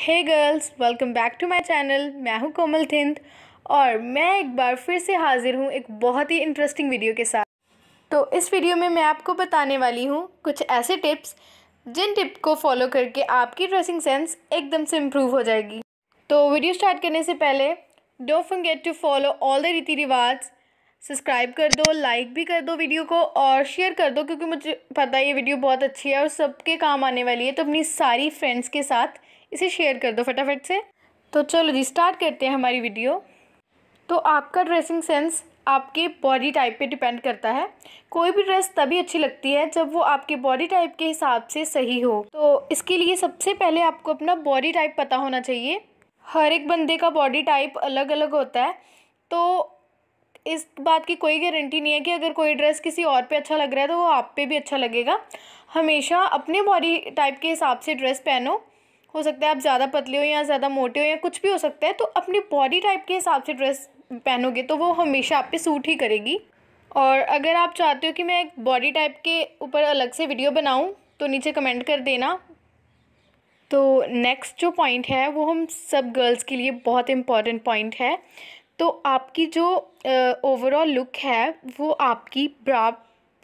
hey girls welcome back to my channel मैं हूं कोमल थिंद और मैं एक बार फिर से हाज़िर हूं एक बहुत ही इंटरेस्टिंग वीडियो के साथ तो इस वीडियो में मैं आपको बताने वाली हूं कुछ ऐसे टिप्स जिन टिप को फॉलो करके आपकी ड्रेसिंग सेंस एकदम से इम्प्रूव हो जाएगी तो वीडियो स्टार्ट करने से पहले don't forget to follow all the रीति रिवाज सब्सक्राइब कर दो लाइक भी कर दो वीडियो को और शेयर कर दो क्योंकि मुझे पता है ये वीडियो बहुत अच्छी है और सबके काम आने वाली है तो अपनी सारी फ्रेंड्स के साथ इसे शेयर कर दो फटाफट से तो चलो जी स्टार्ट करते हैं हमारी वीडियो तो आपका ड्रेसिंग सेंस आपके बॉडी टाइप पे डिपेंड करता है कोई भी ड्रेस तभी अच्छी लगती है जब वो आपके बॉडी टाइप के हिसाब से सही हो तो इसके लिए सबसे पहले आपको अपना बॉडी टाइप पता होना चाहिए हर एक बंदे का बॉडी टाइप अलग अलग होता है तो इस बात की कोई गारंटी नहीं है कि अगर कोई ड्रेस किसी और पे अच्छा लग रहा है तो वो आप पे भी अच्छा लगेगा हमेशा अपने बॉडी टाइप के हिसाब से ड्रेस पहनो हो सकता है आप ज़्यादा पतले हो या ज़्यादा मोटे हो या कुछ भी हो सकता है तो अपनी बॉडी टाइप के हिसाब से ड्रेस पहनोगे तो वो हमेशा आप पे सूट ही करेगी और अगर आप चाहते हो कि मैं एक बॉडी टाइप के ऊपर अलग से वीडियो बनाऊँ तो नीचे कमेंट कर देना तो नेक्स्ट जो पॉइंट है वो हम सब गर्ल्स के लिए बहुत इम्पॉर्टेंट पॉइंट है तो आपकी जो ओवरऑल uh, लुक है वो आपकी ब्रा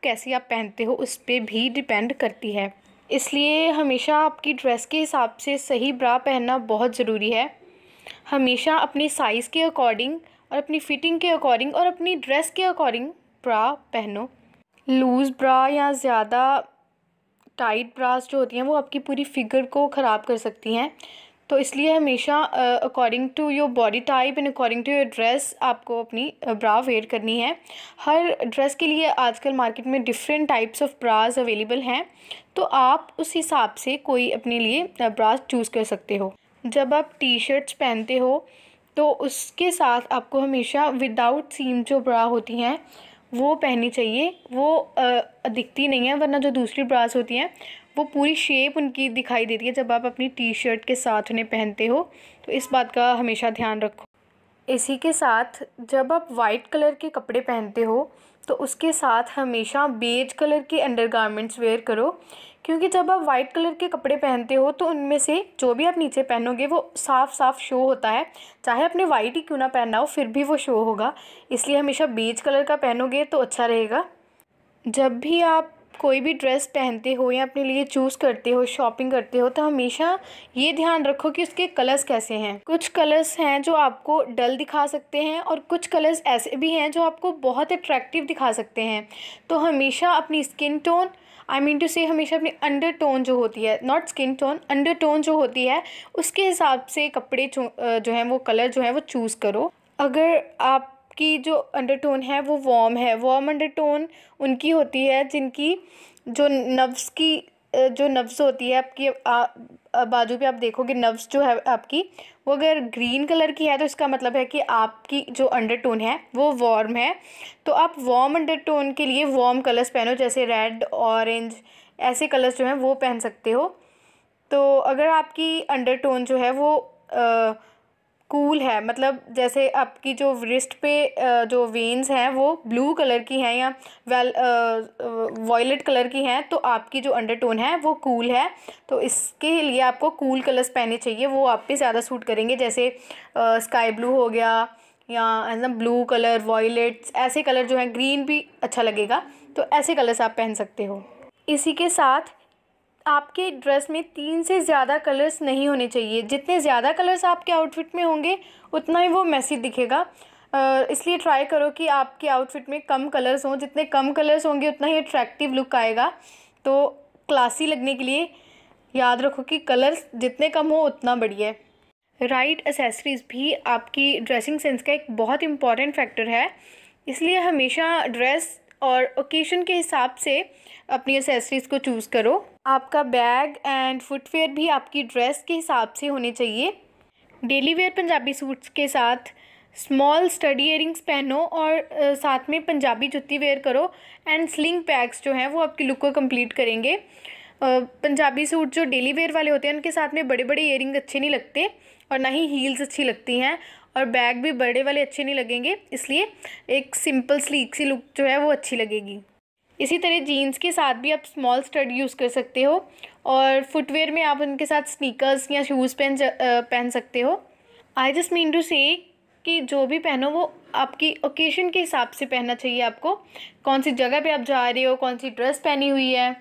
कैसी आप पहनते हो उस पर भी डिपेंड करती है इसलिए हमेशा आपकी ड्रेस के हिसाब से सही ब्रा पहनना बहुत ज़रूरी है हमेशा अपने साइज़ के अकॉर्डिंग और अपनी फ़िटिंग के अकॉर्डिंग और अपनी ड्रेस के अकॉर्डिंग ब्रा पहनो लूज़ ब्रा या ज़्यादा टाइट ब्रास जो होती हैं वो आपकी पूरी फिगर को ख़राब कर सकती हैं तो इसलिए हमेशा according to your body type and according to your dress आपको अपनी ब्रा वेयर करनी है हर ड्रेस के लिए आजकल मार्केट में different types of bras available हैं तो आप उस हिसाब से कोई अपने लिए ब्रास चूज़ कर सकते हो जब आप टी शर्ट्स पहनते हो तो उसके साथ आपको हमेशा विदाउट सीम जो ब्रा होती हैं वो पहननी चाहिए वो दिखती नहीं है वरना जो दूसरी ब्रास होती हैं वो पूरी शेप उनकी दिखाई देती है जब आप अपनी टी शर्ट के साथ उन्हें पहनते हो तो इस बात का हमेशा ध्यान रखो इसी के साथ जब आप वाइट कलर के कपड़े पहनते हो तो उसके साथ हमेशा बेज कलर के अंडरगारमेंट्स वेयर करो क्योंकि जब आप वाइट कलर के कपड़े पहनते हो तो उनमें से जो भी आप नीचे पहनोगे वो साफ साफ शो होता है चाहे आपने वाइट ही क्यों ना पहनना हो फिर भी वो शो होगा इसलिए हमेशा बेज कलर का पहनोगे तो अच्छा रहेगा जब भी आप कोई भी ड्रेस पहनते हो या अपने लिए चूज़ करते हो शॉपिंग करते हो तो हमेशा ये ध्यान रखो कि उसके कलर्स कैसे हैं कुछ कलर्स हैं जो आपको डल दिखा सकते हैं और कुछ कलर्स ऐसे भी हैं जो आपको बहुत अट्रैक्टिव दिखा सकते हैं तो हमेशा अपनी skin tone I mean to say हमेशा अपनी अंडर टोन जो होती है not skin tone undertone जो होती है उसके हिसाब से कपड़े जो हैं वो कलर जो है वो चूज़ करो अगर आप की जो अंडरटोन है वो वॉम है वॉम अंडरटोन उनकी होती है जिनकी जो नव्स की जो नव्स होती है आपकी बाजू पे आप देखोगे नव्स जो है आपकी वो अगर ग्रीन कलर की है तो इसका मतलब है कि आपकी जो अंडरटोन है वो वार्म है तो आप वॉर्म अंडरटोन के लिए वॉर्म कलर्स पहनो जैसे रेड ऑरेंज ऐसे कलर्स जो हैं वो पहन सकते हो तो अगर आपकी अंडरटोन जो है वो आ, कूल है मतलब जैसे आपकी जो रिस्ट पे जो वेन्स हैं वो ब्लू कलर की हैं या वेल वॉयलेट कलर की हैं तो आपकी जो अंडरटोन है वो कूल है तो इसके लिए आपको कूल कलर्स पहने चाहिए वो आप पे ज़्यादा सूट करेंगे जैसे स्काई ब्लू हो गया या एकदम ब्लू कलर वॉयलेट्स ऐसे कलर जो हैं ग्रीन भी अच्छा लगेगा तो ऐसे कलर्स आप पहन सकते हो इसी के साथ आपके ड्रेस में तीन से ज़्यादा कलर्स नहीं होने चाहिए जितने ज़्यादा कलर्स आपके आउटफिट में होंगे उतना ही वो मैसी दिखेगा इसलिए ट्राई करो कि आपके आउटफिट में कम कलर्स हों जितने कम कलर्स होंगे उतना ही अट्रैक्टिव लुक आएगा तो क्लासी लगने के लिए याद रखो कि कलर्स जितने कम हो उतना बढ़िया है राइट right एसेसरीज़ भी आपकी ड्रेसिंग सेंस का एक बहुत इंपॉर्टेंट फैक्टर है इसलिए हमेशा ड्रेस और ओकेशन के हिसाब से अपनी एसेसरीज़ को चूज़ करो आपका बैग एंड फुटवेयर भी आपकी ड्रेस के हिसाब से होने चाहिए डेली वेयर पंजाबी सूट्स के साथ स्मॉल स्टडी इयरिंग्स पहनो और साथ में पंजाबी जुत्ती वेयर करो एंड स्लिंग बैग्स जो हैं वो आपकी लुक को कंप्लीट करेंगे पंजाबी सूट जो डेली वेयर वाले होते हैं उनके साथ में बड़े बड़े इयरिंग अच्छे नहीं लगते और ना ही हील्स अच्छी लगती हैं और बैग भी बड़े वाले अच्छे नहीं लगेंगे इसलिए एक सिंपल स्लीक सी लुक जो है वो अच्छी लगेगी इसी तरह जीन्स के साथ भी आप स्मॉल स्टड यूज़ कर सकते हो और फुटवेयर में आप उनके साथ स्नीकर्स या शूज़ पहन पहन सकते हो आई जस्ट मीन टू से कि जो भी पहनो वो आपकी ओकेजन के हिसाब से पहनना चाहिए आपको कौन सी जगह पे आप जा रहे हो कौन सी ड्रेस पहनी हुई है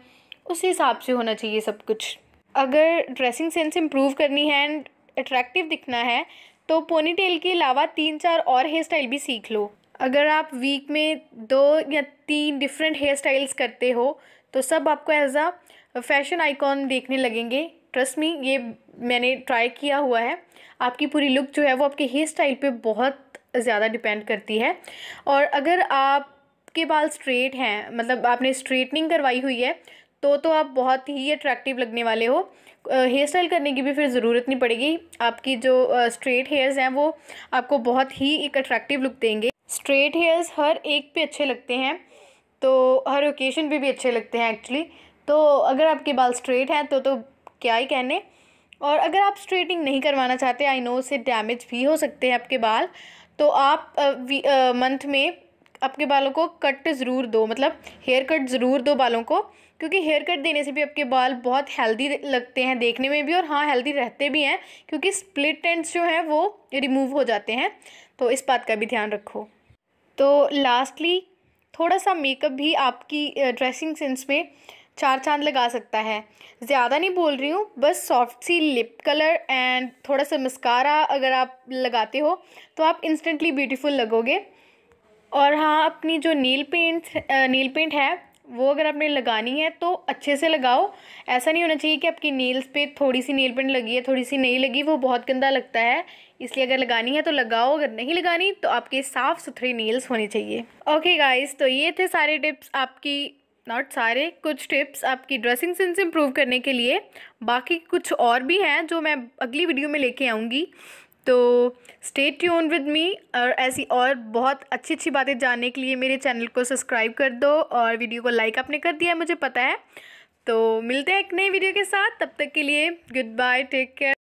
उस हिसाब से होना चाहिए सब कुछ अगर ड्रेसिंग सेंस इम्प्रूव करनी है एंड अट्रैक्टिव दिखना है तो पोनी टेल के अलावा तीन चार और हेयर स्टाइल भी सीख लो अगर आप वीक में दो या तीन डिफरेंट हेयर स्टाइल्स करते हो तो सब आपको एज आ फैशन आइकॉन देखने लगेंगे ट्रस्ट मी ये मैंने ट्राई किया हुआ है आपकी पूरी लुक जो है वो आपके हेयर स्टाइल पे बहुत ज़्यादा डिपेंड करती है और अगर आपके बाल स्ट्रेट हैं मतलब आपने स्ट्रेटनिंग करवाई हुई है तो तो आप बहुत ही अट्रैक्टिव लगने वाले हो हेयर स्टाइल करने की भी फिर ज़रूरत नहीं पड़ेगी आपकी जो स्ट्रेट हेयर्स हैं वो आपको बहुत ही एक अट्रैक्टिव लुक देंगे स्ट्रेट हेयर्स हर एक पे अच्छे लगते हैं तो हर ओकेशन पे भी अच्छे लगते हैं एक्चुअली तो अगर आपके बाल स्ट्रेट हैं तो तो क्या ही कहने और अगर आप स्ट्रेटिंग नहीं करवाना चाहते आई नो से डैमेज भी हो सकते हैं आपके बाल तो आप मंथ में आपके बालों को कट ज़रूर दो मतलब हेयर कट ज़रूर दो बालों को क्योंकि हेयर कट देने से भी आपके बाल बहुत हेल्दी लगते हैं देखने में भी और हाँ हेल्दी रहते भी हैं क्योंकि स्प्लिट एंड्स जो हैं वो रिमूव हो जाते हैं तो इस बात का भी ध्यान रखो तो लास्टली थोड़ा सा मेकअप भी आपकी ड्रेसिंग सेंस में चार चांद लगा सकता है ज़्यादा नहीं बोल रही हूँ बस सॉफ्ट सी लिप कलर एंड थोड़ा सा मस्कारा अगर आप लगाते हो तो आप इंस्टेंटली ब्यूटीफुल लगोगे और हाँ अपनी जो नील पेंट नील पेंट है वो अगर आपने लगानी है तो अच्छे से लगाओ ऐसा नहीं होना चाहिए कि आपकी नील्स पे थोड़ी सी नील पेंट लगी है थोड़ी सी नहीं लगी वो बहुत गंदा लगता है इसलिए अगर लगानी है तो लगाओ अगर नहीं लगानी तो आपके साफ़ सुथरी नील्स होनी चाहिए ओके गाइस तो ये थे सारे टिप्स आपकी नॉट सारे कुछ टिप्स आपकी ड्रेसिंग सेंस इम्प्रूव करने के लिए बाकी कुछ और भी हैं जो मैं अगली वीडियो में लेके आऊँगी तो स्टे ट्यून विद मी और ऐसी और बहुत अच्छी अच्छी बातें जानने के लिए मेरे चैनल को सब्सक्राइब कर दो और वीडियो को लाइक आपने कर दिया है मुझे पता है तो मिलते हैं एक नई वीडियो के साथ तब तक के लिए गुड बाय टेक केयर